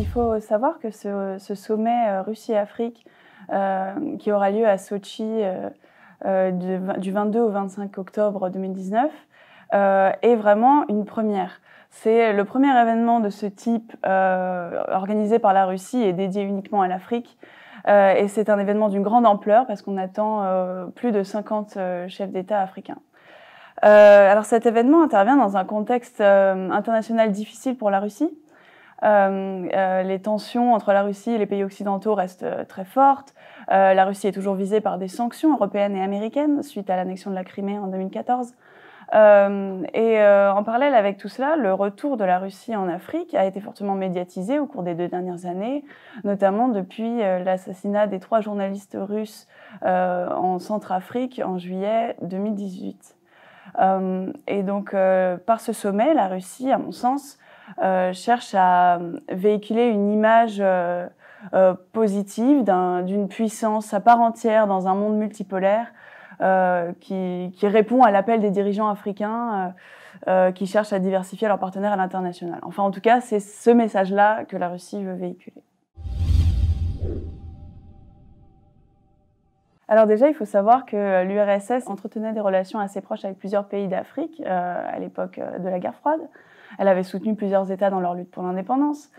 Il faut savoir que ce, sommet euh, Russie-Afrique euh, qui aura lieu à Sochi euh, du 22 au 25 octobre 2019 est vraiment une première. C'est le premier événement de ce type organisé par la Russie et dédié uniquement à l'Afrique. et c'est un événement d'une grande ampleur parce qu'on attend plus de 50 chefs d'État africains. alors cet événement intervient dans un contexte international difficile pour la Russie. Euh, euh, les tensions entre la Russie et les pays occidentaux restent euh, très fortes. la Russie est toujours visée par des sanctions européennes et américaines suite à l'annexion de la Crimée en 2014. et en parallèle avec tout cela, le retour de la Russie en Afrique a été fortement médiatisé au cours des deux dernières années, notamment depuis l'assassinat des trois journalistes russes en Centrafrique en juillet 2018. et donc, par ce sommet, la Russie, à mon sens, euh, cherche à euh, véhiculer une image euh, positive d'une puissance à part entière dans un monde multipolaire qui, répond à l'appel des dirigeants africains. qui cherchent à diversifier leurs partenaires à l'international. Enfin, en tout cas, c'est ce message-là que la Russie veut véhiculer. Alors déjà, il faut savoir que l'URSS entretenait des relations assez proches avec plusieurs pays d'Afrique à l'époque de la guerre froide. Elle avait soutenu plusieurs États dans leur lutte pour l'indépendance.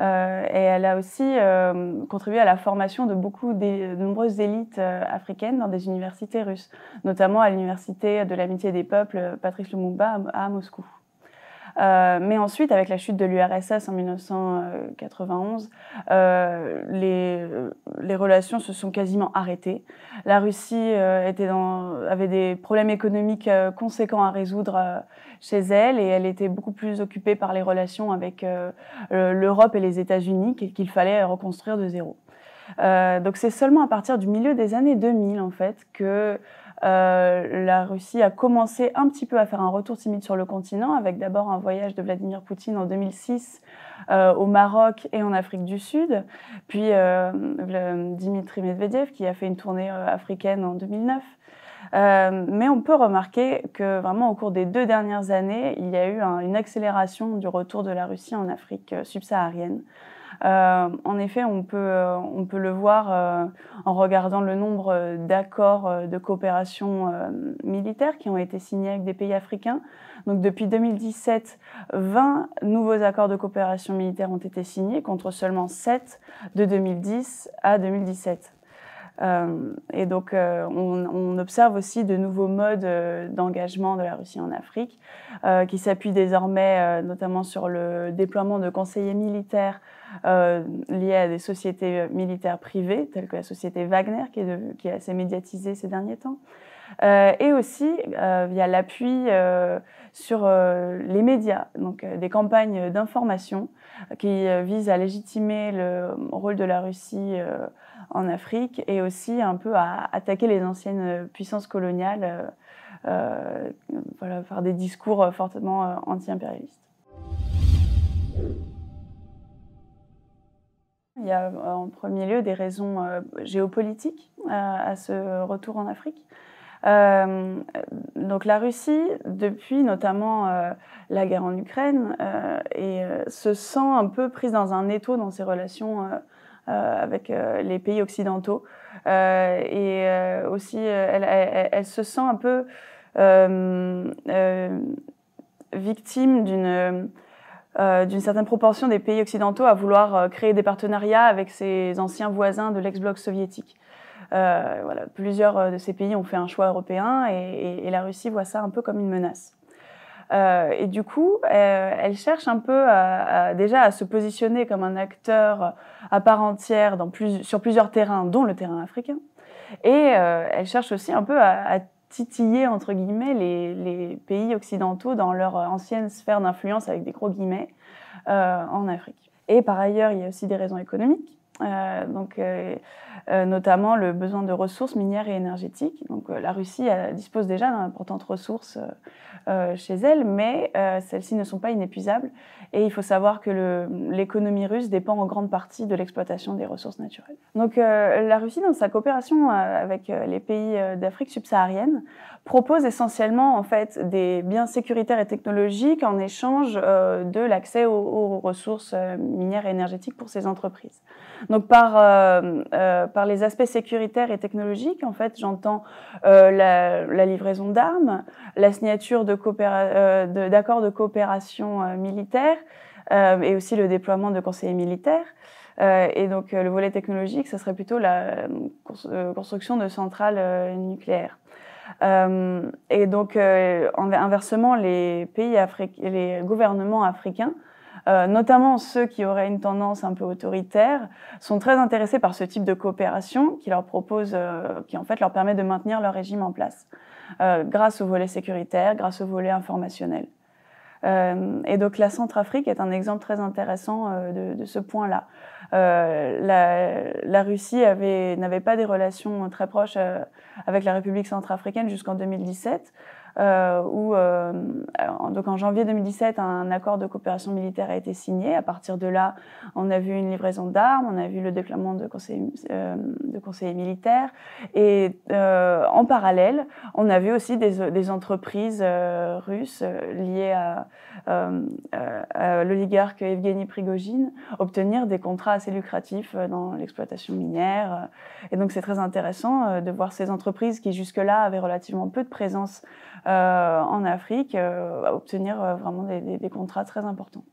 Euh, et elle a aussi euh, contribué à la formation de beaucoup de, nombreuses élites euh, africaines dans des universités russes, notamment à l'université de l'amitié des peuples Patrice Lumumba à Moscou. Euh, mais ensuite, avec la chute de l'URSS en 1991, euh, les, les, relations se sont quasiment arrêtées. La Russie euh, était dans, avait des problèmes économiques euh, conséquents à résoudre chez elle et elle était beaucoup plus occupée par les relations avec l'Europe et les États-Unis qu'il fallait reconstruire de zéro. donc c'est seulement à partir du milieu des années 2000 en fait que euh, la Russie a commencé un petit peu à faire un retour timide sur le continent, avec d'abord un voyage de Vladimir Poutine en 2006 euh, au Maroc et en Afrique du Sud, puis euh, Dimitri Medvedev qui a fait une tournée euh, africaine en 2009. mais on peut remarquer que vraiment au cours des deux dernières années, il y a eu une accélération du retour de la Russie en Afrique subsaharienne. Euh, en effet, on peut, euh, on peut le voir euh, en regardant le nombre d'accords de coopération militaire qui ont été signés avec des pays africains. Donc depuis 2017, 20 nouveaux accords de coopération militaire ont été signés contre seulement 7 de 2010 à 2017. Euh, et donc, euh, on, observe aussi de nouveaux modes euh, d'engagement de la Russie en Afrique, qui s'appuient désormais notamment sur le déploiement de conseillers militaires liés à des sociétés militaires privées, telles que la société Wagner, qui est assez médiatisée ces derniers temps. Euh, et aussi euh, via l'appui euh, sur les médias, donc des campagnes d'information qui visent à légitimer le rôle de la Russie en Afrique et aussi un peu à attaquer les anciennes puissances coloniales par des discours fortement anti-impérialistes. Il y a en premier lieu des raisons géopolitiques à ce retour en Afrique. Euh, donc la Russie, depuis notamment euh, la guerre en Ukraine, euh, se sent un peu prise dans un étau dans ses relations avec les pays occidentaux. et aussi, elle, se sent un peu victime d'une... d'une certaine proportion des pays occidentaux à vouloir créer des partenariats avec ses anciens voisins de l'ex-bloc soviétique. Euh, voilà, plusieurs euh, de ces pays ont fait un choix européen et, la Russie voit ça un peu comme une menace. Euh, et du coup, elle cherche un peu déjà à se positionner comme un acteur à part entière sur plusieurs terrains, dont le terrain africain. Et elle cherche aussi un peu à, titiller, entre guillemets, les, les, pays occidentaux dans leur ancienne sphère d'influence, avec des gros guillemets, en Afrique. Et par ailleurs, il y a aussi des raisons économiques. Euh, donc, euh, euh, notamment le besoin de ressources minières et énergétiques. Donc, la Russie dispose déjà d'importantes ressources chez elle, mais celles-ci ne sont pas inépuisables. Et il faut savoir que l'économie russe dépend en grande partie de l'exploitation des ressources naturelles. Donc, la Russie, dans sa coopération avec les pays d'Afrique subsaharienne, propose essentiellement en fait des biens sécuritaires et technologiques en échange de l'accès aux, ressources minières et énergétiques pour ses entreprises. Donc par, euh, euh, par les aspects sécuritaires et technologiques, en fait, j'entends euh, la, livraison d'armes, la signature d'accords de, coopération militaire et aussi le déploiement de conseillers militaires. et donc le volet technologique, ce serait plutôt la construction de centrales nucléaires. et donc inversement, les pays africains, les gouvernements africains euh, notamment ceux qui auraient une tendance un peu autoritaire, sont très intéressés par ce type de coopération qui leur propose, euh, qui en fait leur permet de maintenir leur régime en place, euh, grâce au volet sécuritaire, grâce au volet informationnel. et donc la Centrafrique est un exemple très intéressant de, ce point-là. la, Russie n'avait pas des relations très proches avec la République centrafricaine jusqu'en 2017. Euh, où, euh, donc en janvier 2017, un accord de coopération militaire a été signé. À partir de là, on a vu une livraison d'armes, on a vu le déploiement de euh, conseillers, de militaires. Et en parallèle, on a vu aussi des entreprises russes liées à euh, euh, l'oligarque Evgeny Prigogine obtenir des contrats assez lucratifs euh, dans l'exploitation minière. Et donc c'est très intéressant de voir ces entreprises qui jusque-là avaient relativement peu de présence en Afrique obtenir vraiment des contrats très importants.